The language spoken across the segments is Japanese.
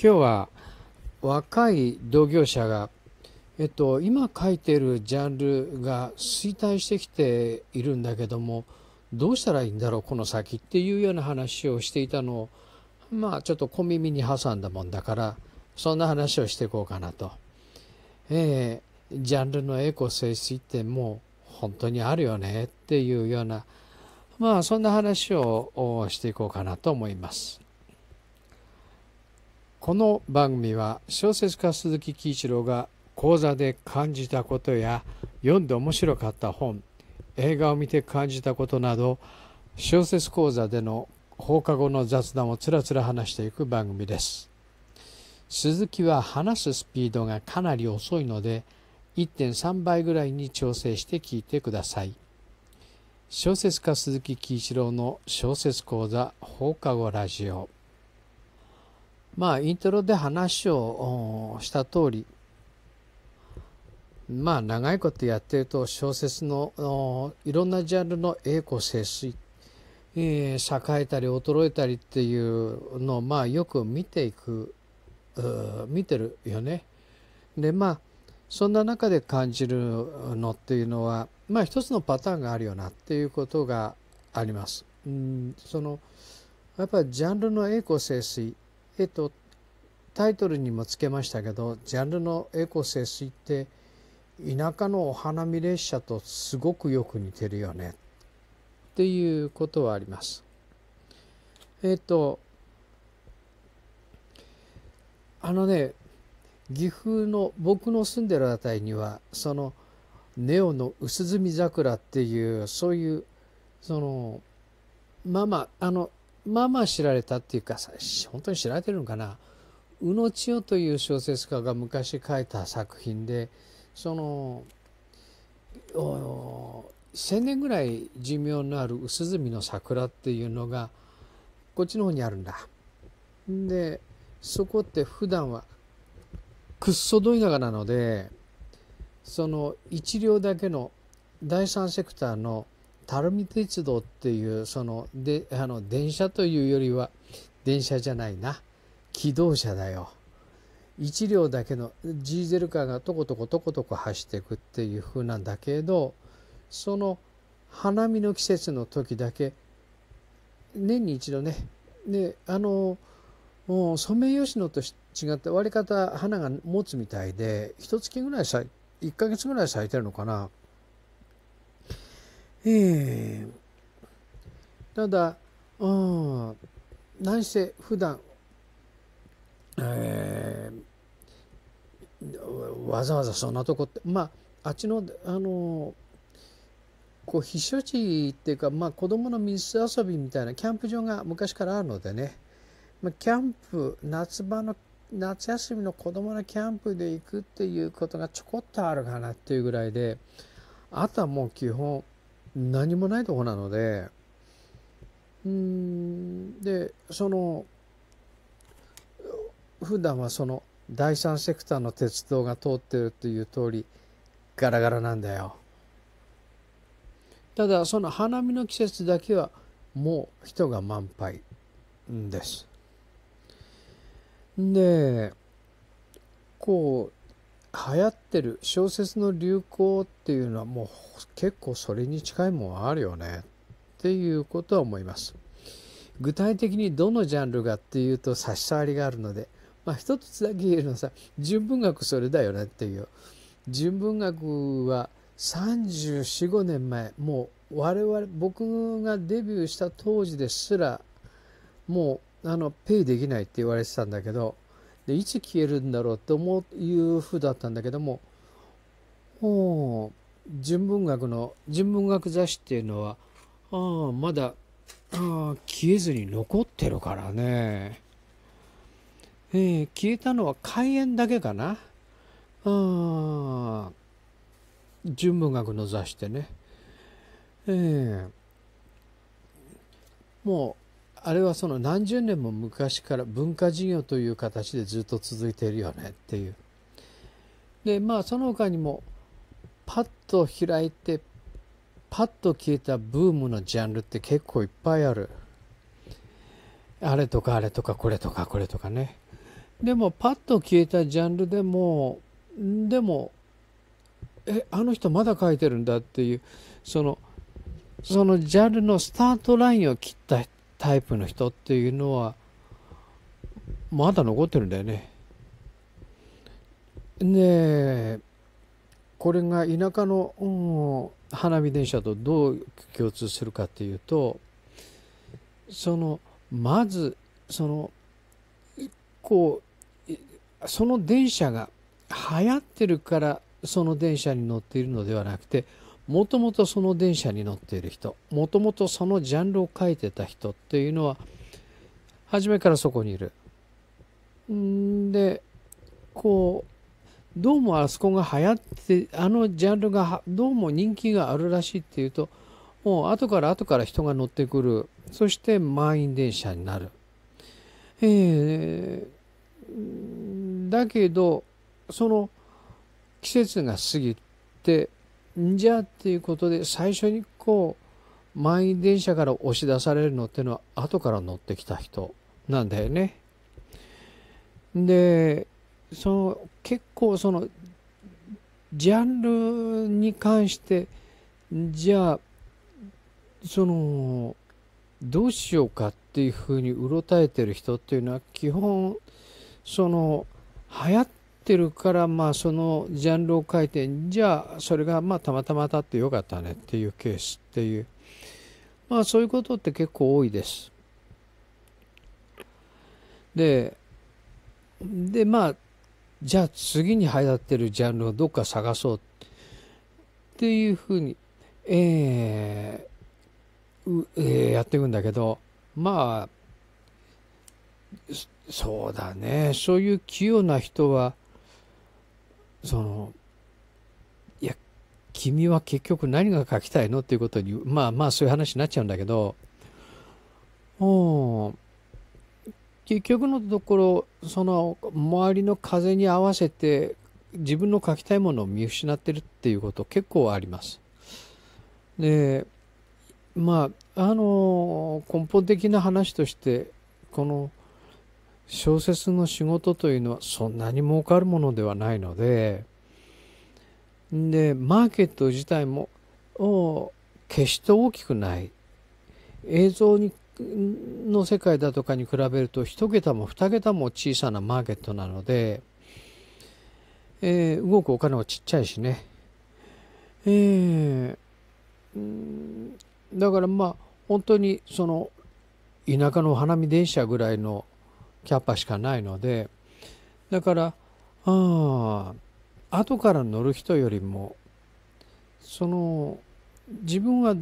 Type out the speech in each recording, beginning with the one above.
今日は若い同業者が、えっと、今書いてるジャンルが衰退してきているんだけどもどうしたらいいんだろうこの先っていうような話をしていたのをまあちょっと小耳に挟んだもんだからそんな話をしていこうかなと。えー、ジャンルのエコ性質ってもう本当にあるよねっていうようなまあそんな話をしていこうかなと思います。この番組は小説家鈴木喜一郎が講座で感じたことや読んで面白かった本映画を見て感じたことなど小説講座での放課後の雑談をつらつら話していく番組です鈴木は話すスピードがかなり遅いので1.3倍ぐらいに調整して聞いてください小説家鈴木喜一郎の小説講座放課後ラジオまあイントロで話をした通りまあ長いことやってると小説のいろんなジャンルの栄枯盛衰えー、栄えたり衰えたりっていうのをまあよく見ていく見てるよね。でまあそんな中で感じるのっていうのはまあ一つのパターンがあるよなっていうことがあります。うんそのやっぱりジャンルの栄枯盛衰えっとタイトルにもつけましたけどジャンルのエコ清水って田舎のお花見列車とすごくよく似てるよねっていうことはあります。えっとあのね岐阜の僕の住んでる辺りにはそのネオの薄墨桜っていうそういうそのまあまああのまあまあ知られたっていうか本当に知られてるのかな宇野千代という小説家が昔書いた作品でその1,000年ぐらい寿命のある薄墨の桜っていうのがこっちの方にあるんだ。でそこって普段はくっそどいながらなのでその一両だけの第三セクターの垂水鉄道っていうそのであの電車というよりは電車じゃないな機動車だよ1両だけのジーゼルカーがとことことことこ走っていくっていう風なんだけどその花見の季節の時だけ年に一度ねであのソメイヨシノと違って割り方花が持つみたいで一月ぐらい咲1ヶ月ぐらい咲いてるのかなえー、ただ、うん、何せ普段、えー、わざわざそんなとこってまああっちのあのこう避暑地っていうか、まあ、子どもの水遊びみたいなキャンプ場が昔からあるのでね、まあ、キャンプ夏場の夏休みの子どものキャンプで行くっていうことがちょこっとあるかなっていうぐらいであとはもう基本何もないとこなのでうんでその普段はその第三セクターの鉄道が通ってるっていう通りガラガラなんだよただその花見の季節だけはもう人が満杯ですでこう流行ってる小説の流行っていうのはもう結構それに近いもんあるよねっていうことは思います。具体的にどのジャンルがっていうと差し障りがあるので、まあ一つだけ言えるのはさ、純文学それだよねっていう。純文学は34、5年前、もう我々、僕がデビューした当時ですら、もうあのペイできないって言われてたんだけどでいつ消えるんだろうと思ういうふうだったんだけども純文学の純文学雑誌っていうのはあまだあ消えずに残ってるからね、えー、消えたのは開演だけかなあ純文学の雑誌ってね、えー、もうあれはその何十年も昔から文化事業という形でずっと続いているよねっていう。でまあその他にもパッと開いてパッと消えたブームのジャンルって結構いっぱいある。あれとかあれとかこれとかこれとかね。でもパッと消えたジャンルでもでもえあの人まだ書いてるんだっていうそのそのジャンルのスタートラインを切ったタイプの人っていうのはまだ残ってるんだよね。でこれが田舎の、うん、花火電車とどう共通するかっていうとそのまずそのこうその電車が流行ってるからその電車に乗っているのではなくてもともとその電車に乗っている人もともとそのジャンルを書いてた人っていうのは初めからそこにいる。んでこうどうもあそこが流行ってあのジャンルがどうも人気があるらしいっていうともう後から後から人が乗ってくるそして満員電車になる。えー、だけどその季節が過ぎてじゃっていうことで最初にこう満員電車から押し出されるのっていうのは後から乗ってきた人なんだよね。でその結構そのジャンルに関してじゃあそのどうしようかっていうふうにうろたえてる人っていうのは基本その流行っってるから、まあ、そのジャンルを変えてじゃあそれがまあたまたま当たってよかったねっていうケースっていう、まあ、そういうことって結構多いです。ででまあじゃあ次に流行ってるジャンルをどっか探そうっていうふうに、えーえー、やっていくんだけどまあそうだねそういう器用な人はそのいや君は結局何が書きたいのっていうことにまあまあそういう話になっちゃうんだけどお結局のところその周りの風に合わせて自分の書きたいものを見失ってるっていうこと結構あります。でまああの根本的な話としてこの小説の仕事というのはそんなに儲かるものではないのででマーケット自体も決して大きくない映像にの世界だとかに比べると1桁も2桁も小さなマーケットなので、えー、動くお金はちっちゃいしね、えー、だからまあ本当にその田舎の花見電車ぐらいのキャパしかないのでだからあ後から乗る人よりもその自分は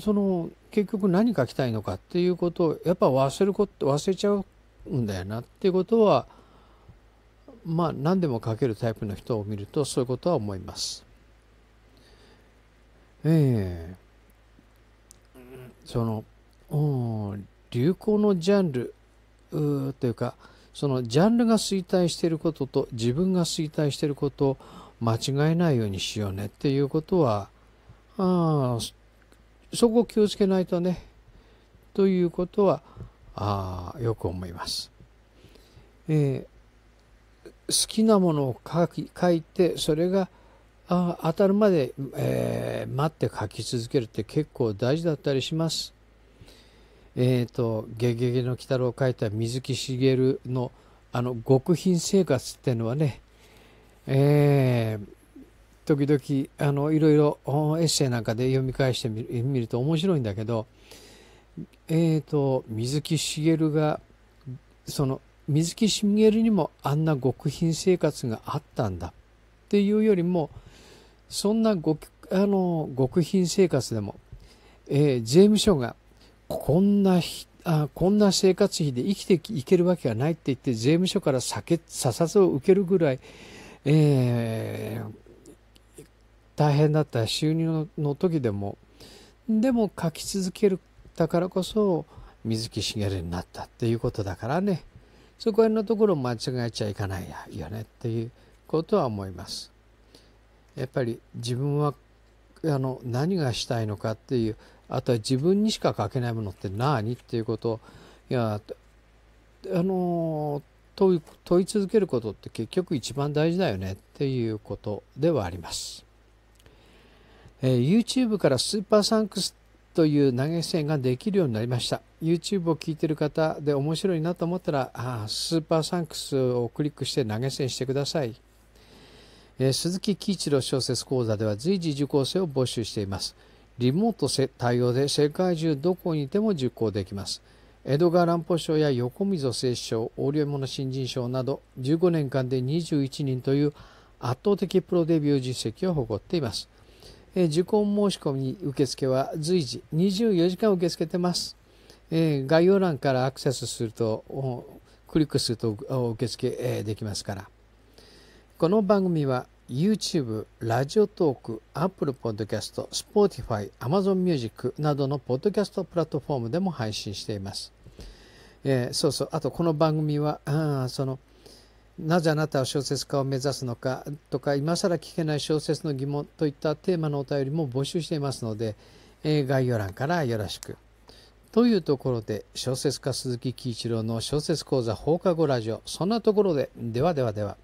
その結局何書きたいのかっていうことをやっぱ忘れること忘れちゃうんだよなっていうことはまあ何でも書けるタイプの人を見るとそういうことは思います。ええー、その流行のジャンルというかそのジャンルが衰退していることと自分が衰退していることを間違えないようにしようねっていうことはあそこを気をつけないとねということはあよく思います。えー、好きなものを書き書いてそれがあ当たるまで、えー、待って書き続けるって結構大事だったりします。えーと「ゲゲゲの鬼太郎」を書いた水木しげるのあの極貧生活っていうのはね、えー、時々あのいろいろエッセイなんかで読み返してみると面白いんだけど、えーと、と水木しげるがその水木しげるにもあんな極貧生活があったんだっていうよりもそんな極あの極貧生活でも、えー、税務署がこんなあこんな生活費で生きていけるわけがないって言って税務署から査察を受けるぐらい、えー、大変だった収入の時でもでも書き続けるだからこそ水木しげるになったっていうことだからねそこら辺のところ間違えちゃいかないよねっていうことは思います。やっぱり自分はあの何がしたいのかっていうあとは自分にしか書けないものって何っていうこといやあの問い続けることって結局一番大事だよねっていうことではあります。えー、YouTube からスーパーサンクスという投げ銭ができるようになりました。YouTube を聞いてる方で面白いなと思ったら、あスーパーサンクスをクリックして投げ銭してください。えー、鈴木喜一郎小説講座では随時受講生を募集しています。リモート対応で世界中どこにいても受講できます。江戸川乱歩賞や横溝正史賞、横領物新人賞など15年間で21人という圧倒的プロデビュー実績を誇っています。え受講申し込み受付は随時24時間受け付けてます。え概要欄からアクセスすると、クリックすると受付できますから。この番組は YouTube、ラジオトーク、Apple Podcast、Spotify、Amazon Music などのポッドキャストプラットフォームでも配信しています。えー、そうそう、あとこの番組は、あそのなぜあなたは小説家を目指すのかとか、今更聞けない小説の疑問といったテーマのお便りも募集していますので、えー、概要欄からよろしく。というところで、小説家鈴木喜一郎の小説講座放課後ラジオ、そんなところで、ではではでは。